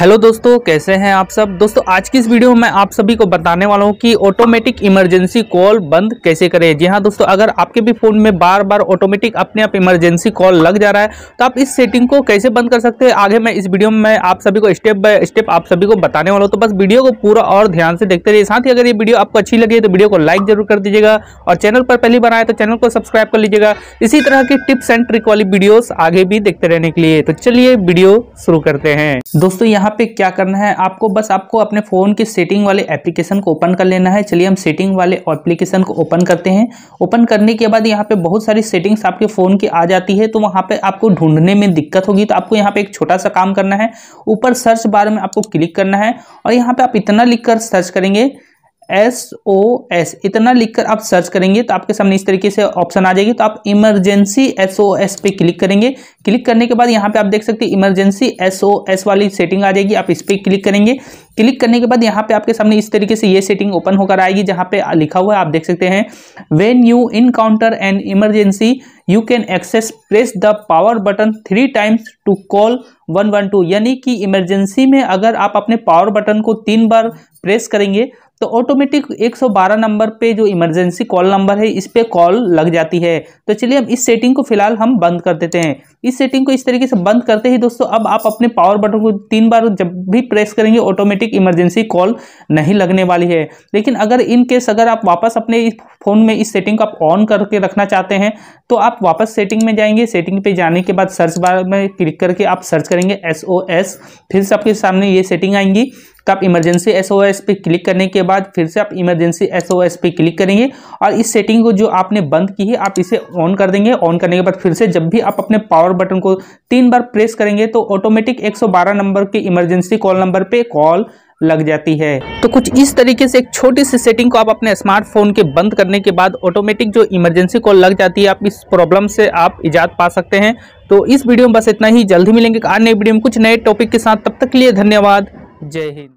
hello दोस्तों कैसे हैं आप सब दोस्तों आज की इस वीडियो में आप सभी को बताने वाला हूं कि ऑटोमेटिक इमरजेंसी कॉल बंद कैसे करें जी हाँ दोस्तों अगर आपके भी फ़ोन में बार बार ऑटोमेटिक अपने आप इमरजेंसी कॉल लग जा रहा है तो आप इस सेटिंग को कैसे बंद कर सकते हैं आगे मैं इस वीडियो में आप सभी को स्टेप बाय स्टेप आप सभी को बताने वाला हूँ तो बस वीडियो को पूरा और ध्यान से देखते रहिए साथ ही अगर ये वीडियो आपको अच्छी लगी तो वीडियो को लाइक जरूर कर दीजिएगा और चैनल पर पहली बार आए तो चैनल को सब्सक्राइब कर लीजिएगा इसी तरह की टिप्स एंड ट्रिक वाली वीडियोज़ आगे भी देखते रहने के लिए तो चलिए वीडियो शुरू करते हैं दोस्तों यहाँ यहाँ पे क्या करना है आपको बस आपको अपने फ़ोन के सेटिंग वाले एप्लीकेशन को ओपन कर लेना है चलिए हम सेटिंग वाले एप्लीकेशन को ओपन करते हैं ओपन करने के बाद यहाँ पे बहुत सारी सेटिंग्स आपके फ़ोन की आ जाती है तो वहाँ पे आपको ढूंढने में दिक्कत होगी तो आपको यहाँ पे एक छोटा सा काम करना है ऊपर सर्च बार में आपको क्लिक करना है और यहाँ पर आप इतना लिख कर सर्च करेंगे एस ओ एस इतना लिखकर आप सर्च करेंगे तो आपके सामने इस तरीके से ऑप्शन आ जाएगी तो आप इमरजेंसी एस ओ एस पे क्लिक करेंगे क्लिक करने के बाद यहाँ पे आप देख सकते हैं इमरजेंसी एस ओ एस वाली सेटिंग आ जाएगी आप इस पर क्लिक करेंगे क्लिक करने के बाद यहाँ पे आपके सामने इस तरीके से ये सेटिंग ओपन होकर आएगी जहाँ पे लिखा हुआ है आप देख सकते हैं when you encounter an emergency you can access press the power button three times to call one one two यानी कि इमरजेंसी में अगर आप अपने पावर बटन को तीन बार प्रेस करेंगे तो ऑटोमेटिक 112 नंबर पे जो इमरजेंसी कॉल नंबर है इस पर कॉल लग जाती है तो चलिए अब इस सेटिंग को फिलहाल हम बंद कर देते हैं इस सेटिंग को इस तरीके से बंद करते ही दोस्तों अब आप अपने पावर बटन को तीन बार जब भी प्रेस करेंगे ऑटोमेटिक इमरजेंसी कॉल नहीं लगने वाली है लेकिन अगर इन केस अगर आप वापस अपने इस फ़ोन में इस सेटिंग को आप ऑन करके रखना चाहते हैं तो आप वापस सेटिंग में जाएंगे सेटिंग पर जाने के बाद सर्च बार में क्लिक करके आप सर्च करेंगे एस फिर से आपके सामने ये सेटिंग आएंगी तो आप इमरजेंसी एसओएस पे क्लिक करने के बाद फिर से आप इमरजेंसी एसओएस पे क्लिक करेंगे और इस सेटिंग को जो आपने बंद की है आप इसे ऑन कर देंगे ऑन करने के बाद फिर से जब भी आप अपने पावर बटन को तीन बार प्रेस करेंगे तो ऑटोमेटिक एक नंबर के इमरजेंसी कॉल नंबर पर कॉल लग जाती है तो कुछ इस तरीके से एक छोटी सी सेटिंग को आप अपने स्मार्टफोन के बंद करने के बाद ऑटोमेटिक जो इमरजेंसी कॉल लग जाती है आप इस प्रॉब्लम से आप इजाद पा सकते हैं तो इस वीडियो में बस इतना ही जल्दी मिलेंगे आज नए वीडियो में कुछ नए टॉपिक के साथ तब तक के लिए धन्यवाद जय हिंद